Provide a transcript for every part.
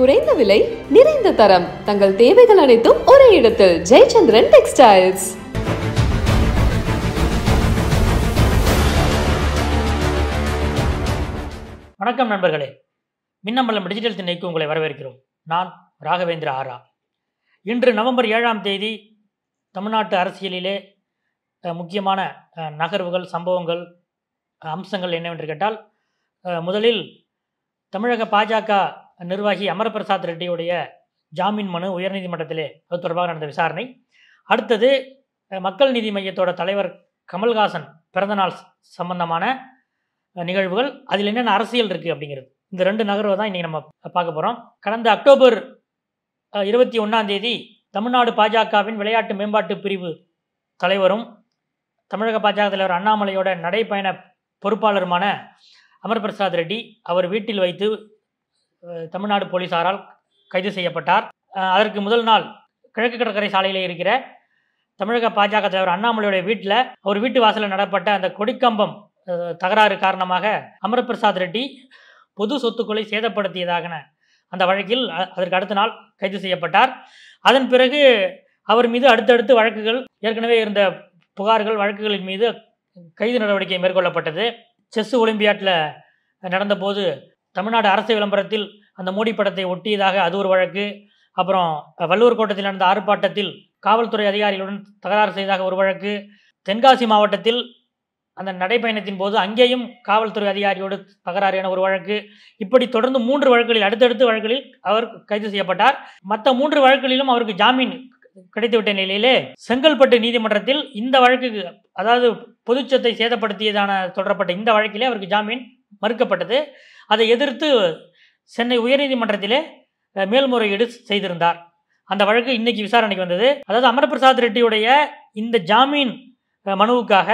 குறைந்த விலை நிறைந்த தரம் தங்கள் தேவைகள் அனைத்தும் ஒரே இடத்தில் ஜெயச்சந்திரன் டெக்ஸ்டைல்ஸ் வணக்கம் நண்பர்களே மின்னம்பலம் டிஜிட்டல் திணைக்கு உங்களை வரவேற்கிறோம் நான் ராகவேந்திர ஆரா இன்று நவம்பர் ஏழாம் தேதி தமிழ்நாட்டு அரசியலிலே முக்கியமான நகர்வுகள் சம்பவங்கள் அம்சங்கள் என்னவென்று கேட்டால் முதலில் தமிழக பாஜக நிர்வாகி அமர்பிரசாத் ரெட்டியுடைய ஜாமீன் மனு உயர்நீதிமன்றத்திலே அது தொடர்பாக நடந்த விசாரணை அடுத்தது மக்கள் நீதி மையத்தோட தலைவர் கமல்ஹாசன் பிறந்தநாள் சம்பந்தமான நிகழ்வுகள் அதில் என்னென்ன அரசியல் இருக்குது அப்படிங்கிறது இந்த ரெண்டு நகர்வை தான் இன்றைக்கி நம்ம பார்க்க போகிறோம் கடந்த அக்டோபர் இருபத்தி ஒன்றாம் தேதி தமிழ்நாடு பாஜகவின் விளையாட்டு மேம்பாட்டு பிரிவு தலைவரும் தமிழக பாஜக தலைவர் அண்ணாமலையோட நடைப்பயண பொறுப்பாளருமான அமர் பிரசாத் ரெட்டி அவர் வீட்டில் வைத்து தமிழ்நாடு போலீசாரால் கைது செய்யப்பட்டார் அதற்கு முதல் நாள் கிழக்கு கடற்கரை சாலையில் இருக்கிற தமிழக பாஜக தலைவர் அண்ணாமலையுடைய வீட்டில் அவர் வீட்டு வாசலில் நடப்பட்ட அந்த கொடிக்கம்பம் தகராறு காரணமாக அமரபிரசாத் ரெட்டி பொது சொத்துக்களை சேதப்படுத்தியதாகன அந்த வழக்கில் அதற்கு அடுத்த நாள் கைது செய்யப்பட்டார் அதன் பிறகு அவர் மீது அடுத்தடுத்து வழக்குகள் ஏற்கனவே இருந்த புகார்கள் வழக்குகளின் மீது கைது நடவடிக்கை மேற்கொள்ளப்பட்டது செஸ் ஒலிம்பியாட்டில் நடந்தபோது தமிழ்நாடு அரசு விளம்பரத்தில் அந்த மோடி படத்தை ஒட்டியதாக அது ஒரு வழக்கு அப்புறம் வல்லூர் கோட்டத்தில் நடந்த ஆர்ப்பாட்டத்தில் காவல்துறை அதிகாரிகளுடன் தகராறு செய்ததாக ஒரு வழக்கு தென்காசி மாவட்டத்தில் அந்த நடைப்பயணத்தின் போது அங்கேயும் காவல்துறை அதிகாரியோடு தகராறு என ஒரு வழக்கு இப்படி தொடர்ந்து மூன்று வழக்குகளில் அடுத்தடுத்து வழக்குகளில் அவர் கைது செய்யப்பட்டார் மற்ற மூன்று வழக்குகளிலும் அவருக்கு ஜாமீன் கிடைத்துவிட்ட நிலையிலே செங்கல்பட்டு நீதிமன்றத்தில் இந்த வழக்குக்கு அதாவது பொதுச்சத்தை சேதப்படுத்தியதான தொடரப்பட்ட இந்த வழக்கிலே அவருக்கு ஜாமீன் மறுக்கப்பட்டது அதை எதிர்த்து சென்னை உயர்நீதிமன்றத்திலே மேல்முறையீடு செய்திருந்தார் அந்த வழக்கு இன்னைக்கு விசாரணைக்கு வந்தது அதாவது பிரசாத் ரெட்டியுடைய இந்த ஜாமீன் மனுவுக்காக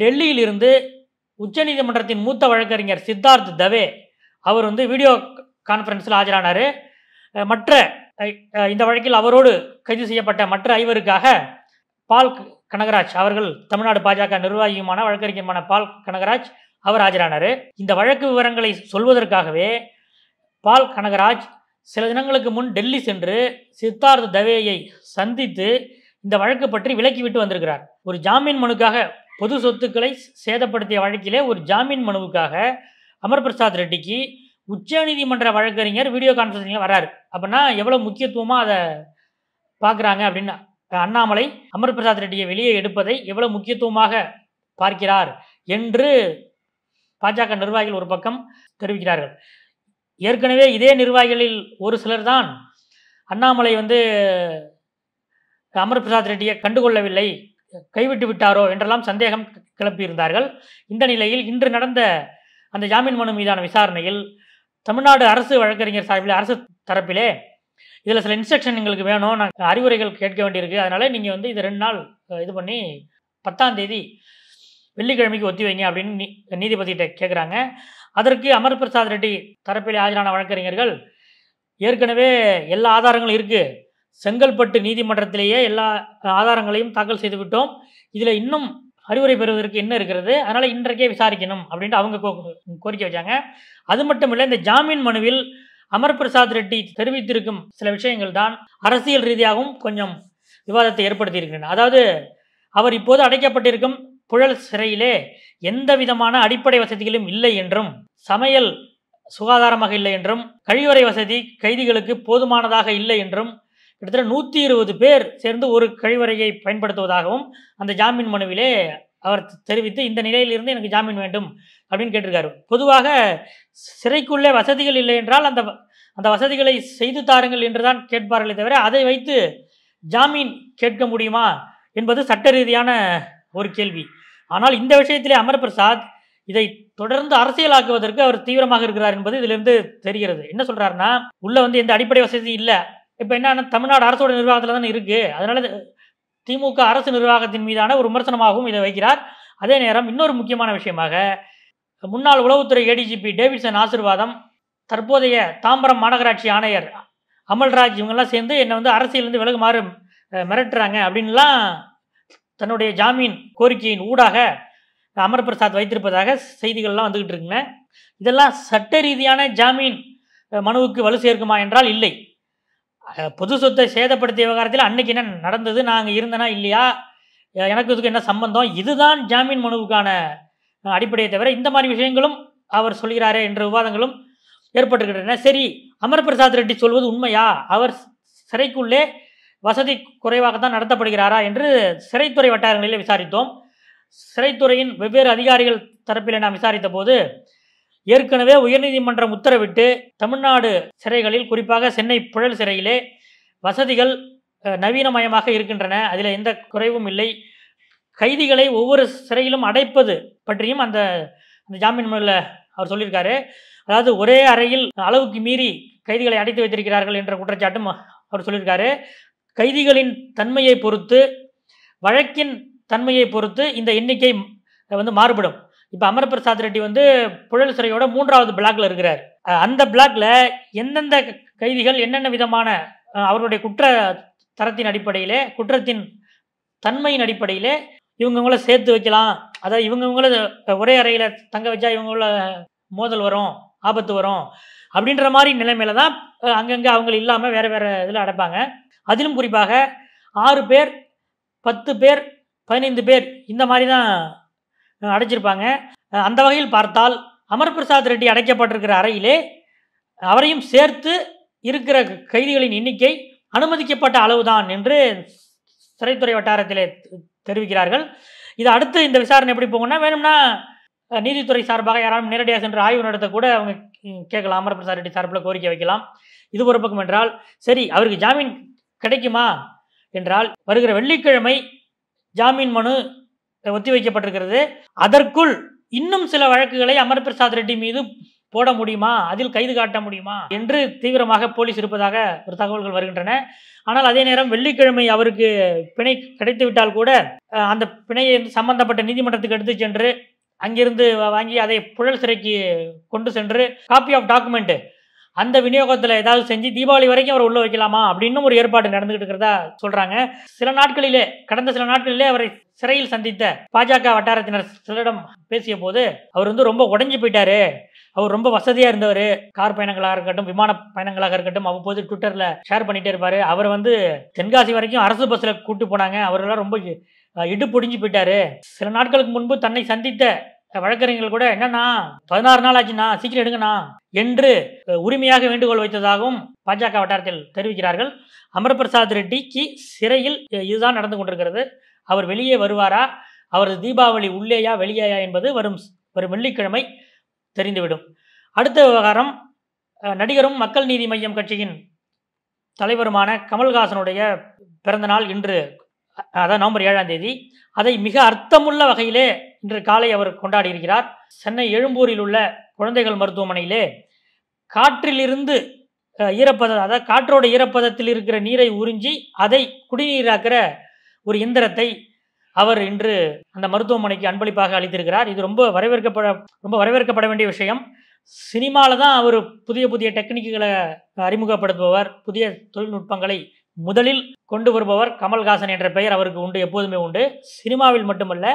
டெல்லியிலிருந்து உச்சநீதிமன்றத்தின் மூத்த வழக்கறிஞர் சித்தார்த் தவே அவர் வந்து வீடியோ கான்ஃபரன்ஸில் ஆஜரானார் மற்ற இந்த வழக்கில் அவரோடு கைது செய்யப்பட்ட மற்ற ஐவருக்காக பால் கனகராஜ் அவர்கள் தமிழ்நாடு பாஜக நிர்வாகியுமான வழக்கறிஞருமான பால் கனகராஜ் அவர் ஆஜரானார் இந்த வழக்கு விவரங்களை சொல்வதற்காகவே பால் கனகராஜ் சில தினங்களுக்கு முன் டெல்லி சென்று சித்தார்த் தவேயை சந்தித்து இந்த வழக்கு பற்றி விலக்கிவிட்டு வந்திருக்கிறார் ஒரு ஜாமீன் மனுக்காக பொது சொத்துக்களை சேதப்படுத்திய வழக்கிலே ஒரு ஜாமீன் மனுவுக்காக அமர் பிரசாத் ரெட்டிக்கு உச்சநீதிமன்ற வழக்கறிஞர் வீடியோ கான்ஃபரன்ஸில் வராரு அப்படின்னா எவ்வளோ முக்கியத்துவமாக அதை பார்க்குறாங்க அப்படின்னு அண்ணாமலை அமர் பிரசாத் ரெட்டியை வெளியே எடுப்பதை எவ்வளோ முக்கியத்துவமாக பார்க்கிறார் என்று பாஜக நிர்வாகிகள் ஒரு பக்கம் தெரிவிக்கிறார்கள் ஏற்கனவே இதே நிர்வாகிகளில் ஒரு சிலர் தான் அண்ணாமலை வந்து அமர் பிரசாத் ரெட்டியை கண்டுகொள்ளவில்லை கைவிட்டு விட்டாரோ என்றெல்லாம் சந்தேகம் கிளப்பியிருந்தார்கள் இந்த நிலையில் இன்று நடந்த அந்த ஜாமீன் மனு மீதான விசாரணையில் தமிழ்நாடு அரசு வழக்கறிஞர் சார்பில் அரசு தரப்பிலே இதில் சில இன்ஸ்ட்ரக்ஷன் எங்களுக்கு வேணும் நாங்கள் அறிவுரைகள் கேட்க வேண்டியிருக்கு அதனால் நீங்கள் வந்து இது ரெண்டு நாள் இது பண்ணி பத்தாம் தேதி வெள்ளிக்கிழமைக்கு ஒத்தி வைங்க அப்படின்னு நீதிபதியிட்ட கேட்குறாங்க அதற்கு அமர் பிரசாத் ரெட்டி தரப்பில் ஆஜரான வழக்கறிஞர்கள் ஏற்கனவே எல்லா ஆதாரங்களும் இருக்குது செங்கல்பட்டு நீதிமன்றத்திலேயே எல்லா ஆதாரங்களையும் தாக்கல் செய்து விட்டோம் இதில் இன்னும் அறிவுரை பெறுவதற்கு என்ன இருக்கிறது அதனால் இன்றைக்கே விசாரிக்கணும் அப்படின்ட்டு அவங்க கோரிக்கை வச்சாங்க அது மட்டும் இல்லை இந்த ஜாமீன் மனுவில் அமர் பிரசாத் ரெட்டி தெரிவித்திருக்கும் சில விஷயங்கள் தான் அரசியல் ரீதியாகவும் கொஞ்சம் விவாதத்தை ஏற்படுத்தியிருக்கின்றன அதாவது அவர் இப்போது அடைக்கப்பட்டிருக்கும் புழல் சிறையிலே எந்த விதமான அடிப்படை வசதிகளும் இல்லை என்றும் சமையல் சுகாதாரமாக இல்லை என்றும் கழிவறை வசதி கைதிகளுக்கு போதுமானதாக இல்லை என்றும் கிட்டத்தட்ட நூற்றி இருபது பேர் சேர்ந்து ஒரு கழிவறையை பயன்படுத்துவதாகவும் அந்த ஜாமீன் மனுவிலே அவர் தெரிவித்து இந்த நிலையிலிருந்து எனக்கு ஜாமீன் வேண்டும் அப்படின்னு கேட்டிருக்காரு பொதுவாக சிறைக்குள்ளே வசதிகள் இல்லை என்றால் அந்த அந்த வசதிகளை செய்து தாருங்கள் என்றுதான் கேட்பார்களே தவிர அதை வைத்து ஜாமீன் கேட்க முடியுமா என்பது சட்ட ரீதியான ஒரு கேள்வி ஆனால் இந்த விஷயத்திலே அமர் பிரசாத் இதை தொடர்ந்து அரசியலாக்குவதற்கு அவர் தீவிரமாக இருக்கிறார் என்பது இதிலிருந்து தெரிகிறது என்ன சொல்றாருன்னா உள்ள வந்து எந்த அடிப்படை வசதி இல்லை இப்போ என்ன தமிழ்நாடு அரசோட நிர்வாகத்தில் தானே இருக்கு அதனால திமுக அரசு நிர்வாகத்தின் மீதான ஒரு விமர்சனமாகவும் இதை வைக்கிறார் அதே நேரம் இன்னொரு முக்கியமான விஷயமாக முன்னாள் உளவுத்துறை ஏடிஜிபி டேவிட்சன் ஆசிர்வாதம் தற்போதைய தாம்பரம் மாநகராட்சி ஆணையர் அமல்ராஜ் இவங்கெல்லாம் சேர்ந்து என்னை வந்து அரசியலேருந்து விலகுமாறு மிரட்டுறாங்க அப்படின்லாம் தன்னுடைய ஜாமீன் கோரிக்கையின் ஊடாக அமர் பிரசாத் வைத்திருப்பதாக செய்திகள்லாம் வந்துகிட்டு இருக்குங்க இதெல்லாம் சட்ட ரீதியான ஜாமீன் மனுவுக்கு வலு சேர்க்குமா என்றால் இல்லை பொது சொத்தை சேதப்படுத்திய விவகாரத்தில் அன்னைக்கு என்ன நடந்தது நாங்கள் இருந்தனா இருந்தேனா இல்லையா எனக்கு இதுக்கு என்ன சம்பந்தம் இதுதான் ஜாமீன் மனுவுக்கான அடிப்படையை தவிர இந்த மாதிரி விஷயங்களும் அவர் சொல்கிறாரே என்ற விவாதங்களும் ஏற்பட்டுக்கின்றன சரி அமர் பிரசாத் ரெட்டி சொல்வது உண்மையா அவர் சிறைக்குள்ளே வசதி குறைவாக தான் நடத்தப்படுகிறாரா என்று சிறைத்துறை வட்டாரங்களில் விசாரித்தோம் சிறைத்துறையின் வெவ்வேறு அதிகாரிகள் தரப்பில் நாம் விசாரித்த போது ஏற்கனவே உயர்நீதிமன்றம் உத்தரவிட்டு தமிழ்நாடு சிறைகளில் குறிப்பாக சென்னை புழல் சிறையிலே வசதிகள் நவீனமயமாக இருக்கின்றன அதில் எந்த குறைவும் இல்லை கைதிகளை ஒவ்வொரு சிறையிலும் அடைப்பது பற்றியும் அந்த அந்த ஜாமீன் மனுவில் அவர் சொல்லியிருக்காரு அதாவது ஒரே அறையில் அளவுக்கு மீறி கைதிகளை அடைத்து வைத்திருக்கிறார்கள் என்ற குற்றச்சாட்டும் அவர் சொல்லியிருக்காரு கைதிகளின் தன்மையை பொறுத்து வழக்கின் தன்மையை பொறுத்து இந்த எண்ணிக்கை வந்து மாறுபடும் இப்போ அமர பிரசாத் ரெட்டி வந்து புழல் சிறையோட மூன்றாவது பிளாக்ல இருக்கிறார் அந்த பிளாக்ல எந்தெந்த கைதிகள் என்னென்ன விதமான அவர்களுடைய குற்ற தரத்தின் அடிப்படையிலே குற்றத்தின் தன்மையின் அடிப்படையிலே இவங்கவுங்கள சேர்த்து வைக்கலாம் அதாவது இவங்கவுங்கள ஒரே அறையில் தங்க வச்சா இவங்கள மோதல் வரும் ஆபத்து வரும் அப்படின்ற மாதிரி நிலைமையில தான் அங்கங்கே அவங்க இல்லாமல் வேறு வேறு இதில் அடைப்பாங்க அதிலும் குறிப்பாக ஆறு பேர் பத்து பேர் பதினைந்து பேர் இந்த மாதிரி தான் அடைச்சிருப்பாங்க அந்த வகையில் பார்த்தால் அமர் பிரசாத் ரெட்டி அடைக்கப்பட்டிருக்கிற அறையிலே அவரையும் சேர்த்து இருக்கிற கைதிகளின் எண்ணிக்கை அனுமதிக்கப்பட்ட அளவுதான் என்று சிறைத்துறை வட்டாரத்திலே தெரிவிக்கிறார்கள் இது அடுத்து இந்த விசாரணை எப்படி போகும்னா வேணும்னா நீதித்துறை சார்பாக யாராலும் நேரடியாக சென்று ஆய்வு நடத்த கூட அவங்க கேட்கலாம் அமர் பிரசாத் ரெட்டி சார்பில் கோரிக்கை வைக்கலாம் இது ஒரு பக்கம் என்றால் சரி அவருக்கு ஜாமீன் கிடைக்குமா என்றால் வருகிற வெள்ளிக்கிழமை ஜாமீன் மனு ஒத்திவைக்கப்பட்டிருக்கிறது அதற்குள் இன்னும் சில வழக்குகளை அமர் பிரசாத் ரெட்டி மீது போட முடியுமா அதில் கைது காட்ட முடியுமா என்று தீவிரமாக போலீஸ் இருப்பதாக ஒரு தகவல்கள் வருகின்றன ஆனால் அதே நேரம் வெள்ளிக்கிழமை அவருக்கு பிணை கிடைத்துவிட்டால் கூட அந்த பிணையை சம்பந்தப்பட்ட நீதிமன்றத்துக்கு எடுத்து சென்று அங்கிருந்து வாங்கி அதை புழல் சிறைக்கு கொண்டு சென்று காப்பி ஆஃப் டாக்குமெண்ட் அந்த விநியோகத்தில் ஏதாவது செஞ்சு தீபாவளி வரைக்கும் அவர் உள்ளே வைக்கலாமா அப்படின்னு ஒரு ஏற்பாடு நடந்துகிட்டு இருக்கிறதா சொல்கிறாங்க சில நாட்களிலே கடந்த சில நாட்களிலே அவரை சிறையில் சந்தித்த பாஜக வட்டாரத்தினர் சிலரிடம் பேசிய போது அவர் வந்து ரொம்ப உடஞ்சி போயிட்டாரு அவர் ரொம்ப வசதியாக இருந்தவர் கார் பயணங்களாக இருக்கட்டும் விமான பயணங்களாக இருக்கட்டும் அவ்வப்போது ட்விட்டரில் ஷேர் பண்ணிகிட்டே இருப்பார் அவர் வந்து தென்காசி வரைக்கும் அரசு பஸ்ஸில் கூப்பிட்டு போனாங்க அவரெல்லாம் ரொம்ப இடுப்புடிஞ்சு போயிட்டாரு சில நாட்களுக்கு முன்பு தன்னை சந்தித்த வழக்கறிஞர்கள் கூட என்னண்ணா பதினாறு நாள் ஆச்சுண்ணா சீக்கிரம் எடுங்கண்ணா என்று உரிமையாக வேண்டுகோள் வைத்ததாகவும் பாஜக வட்டாரத்தில் தெரிவிக்கிறார்கள் பிரசாத் ரெட்டிக்கு சிறையில் இதுதான் நடந்து கொண்டிருக்கிறது அவர் வெளியே வருவாரா அவரது தீபாவளி உள்ளேயா வெளியேயா என்பது வரும் வரும் வெள்ளிக்கிழமை தெரிந்துவிடும் அடுத்த விவகாரம் நடிகரும் மக்கள் நீதி மையம் கட்சியின் தலைவருமான கமல்ஹாசனுடைய பிறந்தநாள் இன்று அதான் நவம்பர் ஏழாம் தேதி அதை மிக அர்த்தமுள்ள வகையிலே இன்று காலை அவர் கொண்டாடி இருக்கிறார் சென்னை எழும்பூரில் உள்ள குழந்தைகள் மருத்துவமனையிலே காற்றிலிருந்து ஈரப்பதம் அதாவது காற்றோட ஈரப்பதத்தில் இருக்கிற நீரை உறிஞ்சி அதை குடிநீராக்கிற ஒரு இயந்திரத்தை அவர் இன்று அந்த மருத்துவமனைக்கு அன்பளிப்பாக அளித்திருக்கிறார் இது ரொம்ப வரவேற்கப்பட ரொம்ப வரவேற்கப்பட வேண்டிய விஷயம் சினிமாவில் தான் அவர் புதிய புதிய டெக்னிக்குகளை அறிமுகப்படுத்துபவர் புதிய தொழில்நுட்பங்களை முதலில் கொண்டு வருபவர் கமல்ஹாசன் என்ற பெயர் அவருக்கு உண்டு எப்போதுமே உண்டு சினிமாவில் மட்டுமல்ல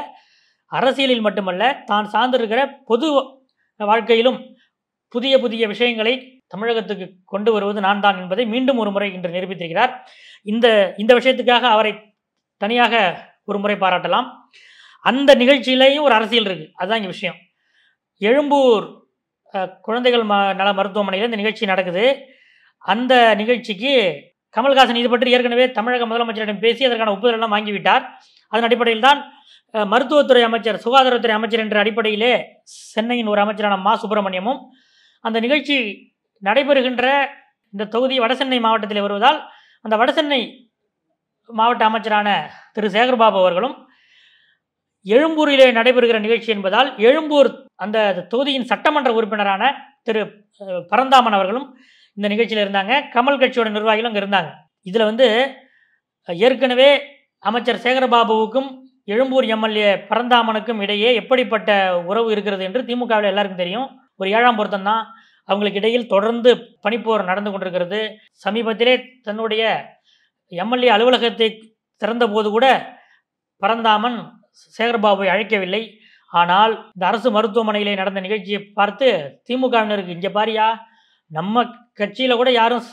அரசியலில் மட்டுமல்ல தான் சார்ந்திருக்கிற பொது வாழ்க்கையிலும் புதிய புதிய விஷயங்களை தமிழகத்துக்கு கொண்டு வருவது நான் தான் என்பதை மீண்டும் ஒரு முறை இன்று நிரூபித்திருக்கிறார் இந்த இந்த விஷயத்துக்காக அவரை தனியாக ஒரு முறை பாராட்டலாம் அந்த நிகழ்ச்சியிலேயும் ஒரு அரசியல் இருக்குது அதுதான் இங்கே விஷயம் எழும்பூர் குழந்தைகள் ம நல மருத்துவமனையில் இந்த நிகழ்ச்சி நடக்குது அந்த நிகழ்ச்சிக்கு கமல்ஹாசன் இது பற்றி ஏற்கனவே தமிழக முதலமைச்சரிடம் பேசி அதற்கான ஒப்புதலெல்லாம் வாங்கிவிட்டார் அதன் அடிப்படையில் தான் மருத்துவத்துறை அமைச்சர் சுகாதாரத்துறை அமைச்சர் என்ற அடிப்படையிலே சென்னையின் ஒரு அமைச்சரான மா சுப்பிரமணியமும் அந்த நிகழ்ச்சி நடைபெறுகின்ற இந்த தொகுதி வடசென்னை மாவட்டத்தில் வருவதால் அந்த வடசென்னை மாவட்ட அமைச்சரான திரு சேகர்பாபு அவர்களும் எழும்பூரிலே நடைபெறுகிற நிகழ்ச்சி என்பதால் எழும்பூர் அந்த தொகுதியின் சட்டமன்ற உறுப்பினரான திரு பரந்தாமன் அவர்களும் இந்த நிகழ்ச்சியில் இருந்தாங்க கமல் கட்சியோட நிர்வாகிகளும் அங்கே இருந்தாங்க இதில் வந்து ஏற்கனவே அமைச்சர் சேகரபாபுவுக்கும் எழும்பூர் எம்எல்ஏ பரந்தாமனுக்கும் இடையே எப்படிப்பட்ட உறவு இருக்கிறது என்று திமுகவில் எல்லாருக்கும் தெரியும் ஒரு ஏழாம் பொருத்தம் தான் அவங்களுக்கு இடையில் தொடர்ந்து பணிப்போர் நடந்து கொண்டிருக்கிறது சமீபத்திலே தன்னுடைய எம்எல்ஏ அலுவலகத்தை திறந்த போது கூட பரந்தாமன் சேகர்பாபுவை அழைக்கவில்லை ஆனால் இந்த அரசு மருத்துவமனையிலே நடந்த நிகழ்ச்சியை பார்த்து திமுகவினருக்கு இங்கே பாரியா நம்ம கட்சியில் கூட யாரும்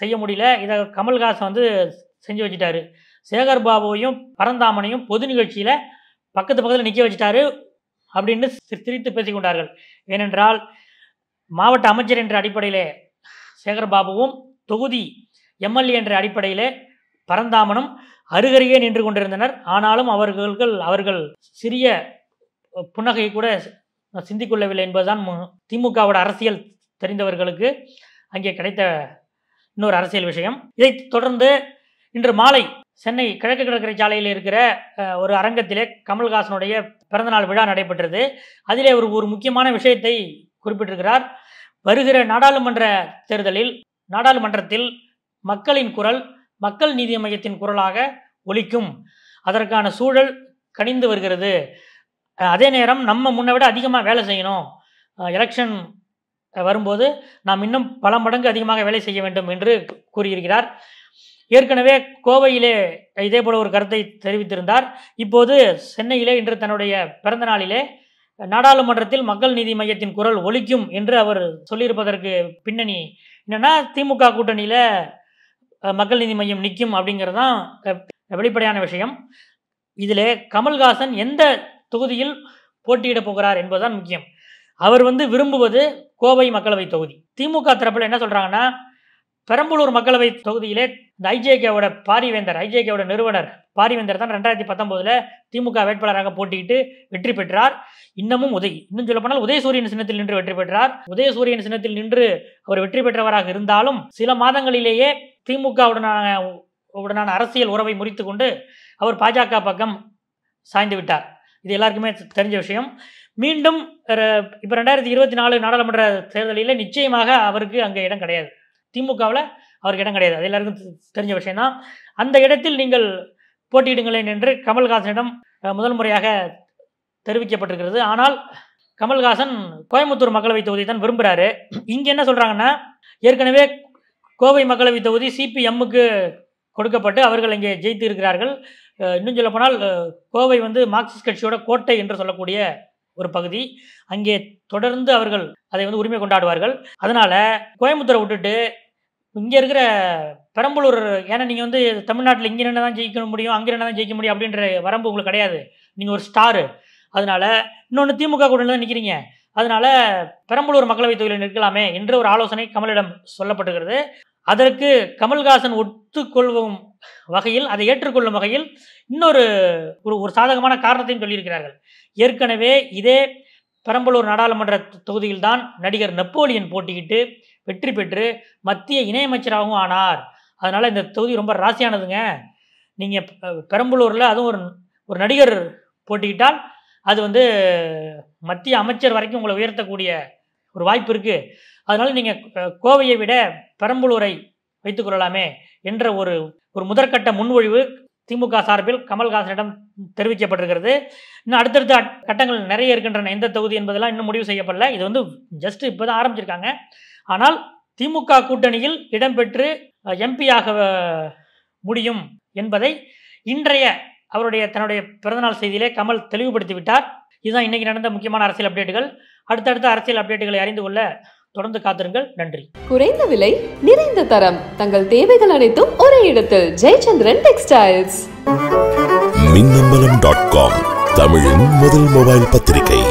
செய்ய முடியல இதை கமல்ஹாசன் வந்து செஞ்சு வச்சுட்டாரு சேகர் பாபுவையும் பரந்தாமனையும் பொது நிகழ்ச்சியில் பக்கத்து பக்கத்தில் நிற்க வச்சுட்டாரு அப்படின்னு சிரித்து பேசிக்கொண்டார்கள் ஏனென்றால் மாவட்ட அமைச்சர் என்ற அடிப்படையிலே சேகர் பாபுவும் தொகுதி எம்எல்ஏ என்ற அடிப்படையிலே பரந்தாமனும் அருகருகே நின்று கொண்டிருந்தனர் ஆனாலும் அவர்கள் அவர்கள் சிறிய புன்னகையை கூட சிந்திக்கொள்ளவில்லை என்பதுதான் திமுகவோட அரசியல் தெரிந்தவர்களுக்கு அங்கே கிடைத்த இன்னொரு அரசியல் விஷயம் இதைத் தொடர்ந்து இன்று மாலை சென்னை கிழக்கு கடற்கரை சாலையில் இருக்கிற ஒரு அரங்கத்திலே கமல்ஹாசனுடைய பிறந்தநாள் விழா நடைபெற்றது அதிலே ஒரு ஒரு முக்கியமான விஷயத்தை குறிப்பிட்டிருக்கிறார் வருகிற நாடாளுமன்ற தேர்தலில் நாடாளுமன்றத்தில் மக்களின் குரல் மக்கள் நீதி மையத்தின் குரலாக ஒலிக்கும் அதற்கான சூழல் கனிந்து வருகிறது அதே நேரம் நம்ம முன்னை விட அதிகமாக வேலை செய்யணும் எலெக்ஷன் வரும்போது நாம் இன்னும் பல மடங்கு அதிகமாக வேலை செய்ய வேண்டும் என்று கூறியிருக்கிறார் ஏற்கனவே கோவையிலே இதே போல ஒரு கருத்தை தெரிவித்திருந்தார் இப்போது சென்னையிலே இன்று தன்னுடைய பிறந்த நாளிலே நாடாளுமன்றத்தில் மக்கள் நீதி மையத்தின் குரல் ஒழிக்கும் என்று அவர் சொல்லியிருப்பதற்கு பின்னணி என்னென்னா திமுக கூட்டணியில் மக்கள் நீதி மையம் நிற்கும் அப்படிங்கிறது தான் வெளிப்படையான விஷயம் இதில் கமல்ஹாசன் எந்த தொகுதியில் போட்டியிடப் போகிறார் என்பதுதான் முக்கியம் அவர் வந்து விரும்புவது கோவை மக்களவை தொகுதி திமுக தரப்பில் என்ன சொல்கிறாங்கன்னா பெரம்பலூர் மக்களவை தொகுதியிலே இந்த ஐஜேகேவோட பாரிவேந்தர் ஐஜேகேவோட நிறுவனர் பாரிவேந்தர் தான் ரெண்டாயிரத்தி பத்தொம்போதில் திமுக வேட்பாளராக போட்டியிட்டு வெற்றி பெற்றார் இன்னமும் உதய் இன்னும் சொல்ல போனால் உதயசூரியன் சின்னத்தில் நின்று வெற்றி பெற்றார் உதயசூரியன் சின்னத்தில் நின்று அவர் வெற்றி பெற்றவராக இருந்தாலும் சில மாதங்களிலேயே திமுகவுடனான உடனான அரசியல் உறவை முறித்து கொண்டு அவர் பாஜக பக்கம் சாய்ந்து விட்டார் இது எல்லாருக்குமே தெரிஞ்ச விஷயம் மீண்டும் இப்போ ரெண்டாயிரத்தி இருபத்தி நாலு நாடாளுமன்ற தேர்தலில் நிச்சயமாக அவருக்கு அங்கே இடம் கிடையாது திமுகவில் அவருக்கு இடம் கிடையாது அது எல்லாருக்கும் தெரிஞ்ச விஷயம் தான் அந்த இடத்தில் நீங்கள் போட்டியிடுங்களேன் என்று கமல்ஹாசனிடம் முதல் முறையாக தெரிவிக்கப்பட்டிருக்கிறது ஆனால் கமல்ஹாசன் கோயம்புத்தூர் மக்களவை தொகுதி தான் விரும்புகிறாரு இங்கே என்ன சொல்கிறாங்கன்னா ஏற்கனவே கோவை மக்களவை தொகுதி சிபிஎம்முக்கு கொடுக்கப்பட்டு அவர்கள் இங்கே ஜெயித்து இருக்கிறார்கள் இன்னும் சொல்ல போனால் கோவை வந்து மார்க்சிஸ்ட் கட்சியோட கோட்டை என்று சொல்லக்கூடிய ஒரு பகுதி அங்கே தொடர்ந்து அவர்கள் அதை வந்து உரிமை கொண்டாடுவார்கள் அதனால் கோயம்புத்தூரை விட்டுட்டு இங்கே இருக்கிற பெரம்பலூர் ஏன்னா நீங்கள் வந்து தமிழ்நாட்டில் இங்கே என்ன தான் ஜெயிக்க முடியும் அங்கே என்ன தான் ஜெயிக்க முடியும் அப்படின்ற வரம்பு உங்களுக்கு கிடையாது நீங்கள் ஒரு ஸ்டாரு அதனால் இன்னொன்று திமுக கூட தான் நிற்கிறீங்க அதனால் பெரம்பலூர் மக்களவைத் தொகுதியில் நிற்கலாமே என்று ஒரு ஆலோசனை கமலிடம் சொல்லப்பட்டுகிறது அதற்கு கமல்ஹாசன் ஒத்துக்கொள்ளும் வகையில் அதை ஏற்றுக்கொள்ளும் வகையில் இன்னொரு ஒரு ஒரு சாதகமான காரணத்தையும் சொல்லியிருக்கிறார்கள் ஏற்கனவே இதே பெரம்பலூர் நாடாளுமன்ற தொகுதியில்தான் நடிகர் நெப்போலியன் போட்டியிட்டு வெற்றி பெற்று மத்திய இணையமைச்சராகவும் ஆனார் அதனால் இந்த தொகுதி ரொம்ப ராசியானதுங்க நீங்கள் பெரம்பலூரில் அதுவும் ஒரு ஒரு நடிகர் போட்டிக்கிட்டால் அது வந்து மத்திய அமைச்சர் வரைக்கும் உங்களை உயர்த்தக்கூடிய ஒரு வாய்ப்பு இருக்குது அதனால் நீங்கள் கோவையை விட பெரம்பலூரை வைத்துக்கொள்ளலாமே என்ற ஒரு ஒரு முதற்கட்ட முன்மொழிவு திமுக சார்பில் கமல்ஹாசனிடம் தெரிவிக்கப்பட்டிருக்கிறது இன்னும் அடுத்தடுத்த கட்டங்கள் நிறைய இருக்கின்றன எந்த தொகுதி என்பதெல்லாம் இன்னும் முடிவு செய்யப்படல இது வந்து ஜஸ்ட் இப்போ தான் ஆரம்பிச்சிருக்காங்க ஆனால் திமுக கூட்டணியில் இடம்பெற்று எம்பியாக முடியும் என்பதை இன்றைய அவருடைய தன்னுடைய பிறந்தநாள் செய்தியிலே கமல் தெளிவுபடுத்திவிட்டார் இதுதான் இன்னைக்கு நடந்த முக்கியமான அரசியல் அப்டேட்டுகள் அடுத்தடுத்த அரசியல் அப்டேட்டுகளை அறிந்து கொள்ள தொடர்ந்து காத்திருங்கள் நன்றி குறைந்த விலை நிறைந்த தரம் தங்கள் தேவைகள் அனைத்தும் ஒரே இடத்தில் Jayachandran textiles Minnambalam dot com தமிழின் முதல் மொபைல் பத்திரிகை